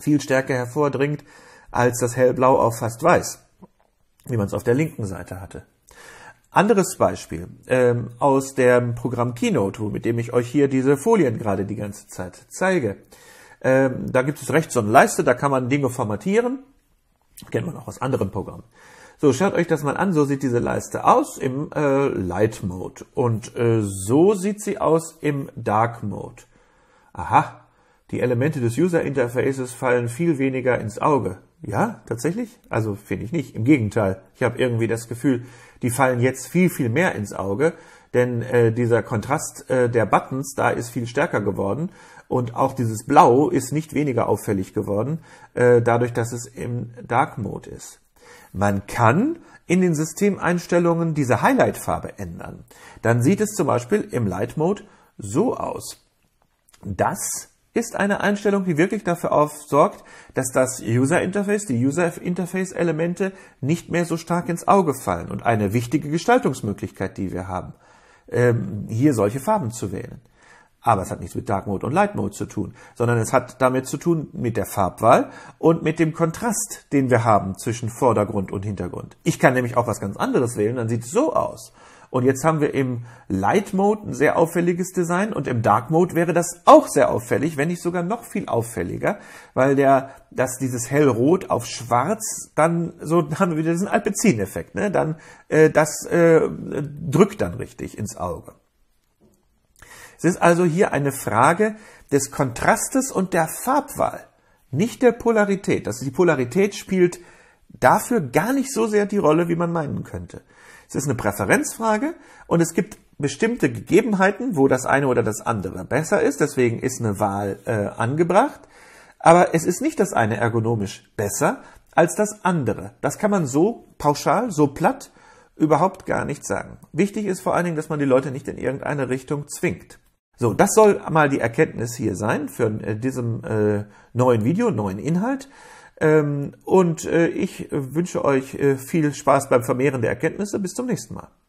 viel stärker hervordringt als das Hellblau auf fast weiß, wie man es auf der linken Seite hatte. Anderes Beispiel ähm, aus dem Programm Keynote, mit dem ich euch hier diese Folien gerade die ganze Zeit zeige. Ähm, da gibt es rechts so eine Leiste, da kann man Dinge formatieren. Kennt man auch aus anderen Programmen. So, schaut euch das mal an. So sieht diese Leiste aus im äh, Light Mode. Und äh, so sieht sie aus im Dark Mode. Aha, die Elemente des User Interfaces fallen viel weniger ins Auge. Ja, tatsächlich? Also finde ich nicht. Im Gegenteil. Ich habe irgendwie das Gefühl, die fallen jetzt viel, viel mehr ins Auge, denn äh, dieser Kontrast äh, der Buttons da ist viel stärker geworden und auch dieses Blau ist nicht weniger auffällig geworden, äh, dadurch, dass es im Dark Mode ist. Man kann in den Systemeinstellungen diese Highlight-Farbe ändern. Dann sieht es zum Beispiel im Light Mode so aus. Das ist eine Einstellung, die wirklich dafür aufsorgt, dass das User Interface, die User Interface Elemente nicht mehr so stark ins Auge fallen und eine wichtige Gestaltungsmöglichkeit, die wir haben, ähm, hier solche Farben zu wählen. Aber es hat nichts mit Dark Mode und Light Mode zu tun, sondern es hat damit zu tun mit der Farbwahl und mit dem Kontrast, den wir haben zwischen Vordergrund und Hintergrund. Ich kann nämlich auch was ganz anderes wählen, dann sieht es so aus. Und jetzt haben wir im Light Mode ein sehr auffälliges Design und im Dark Mode wäre das auch sehr auffällig, wenn nicht sogar noch viel auffälliger, weil der, dass dieses hellrot auf schwarz, dann so *laughs* dann haben wir wieder diesen Alpecin-Effekt, ne? Dann äh, das äh, drückt dann richtig ins Auge. Es ist also hier eine Frage des Kontrastes und der Farbwahl, nicht der Polarität. Also die Polarität spielt dafür gar nicht so sehr die Rolle, wie man meinen könnte. Es ist eine Präferenzfrage und es gibt bestimmte Gegebenheiten, wo das eine oder das andere besser ist. Deswegen ist eine Wahl äh, angebracht. Aber es ist nicht das eine ergonomisch besser als das andere. Das kann man so pauschal, so platt überhaupt gar nicht sagen. Wichtig ist vor allen Dingen, dass man die Leute nicht in irgendeine Richtung zwingt. So, das soll mal die Erkenntnis hier sein für äh, diesem äh, neuen Video, neuen Inhalt. Ähm, und äh, ich äh, wünsche euch äh, viel Spaß beim Vermehren der Erkenntnisse. Bis zum nächsten Mal.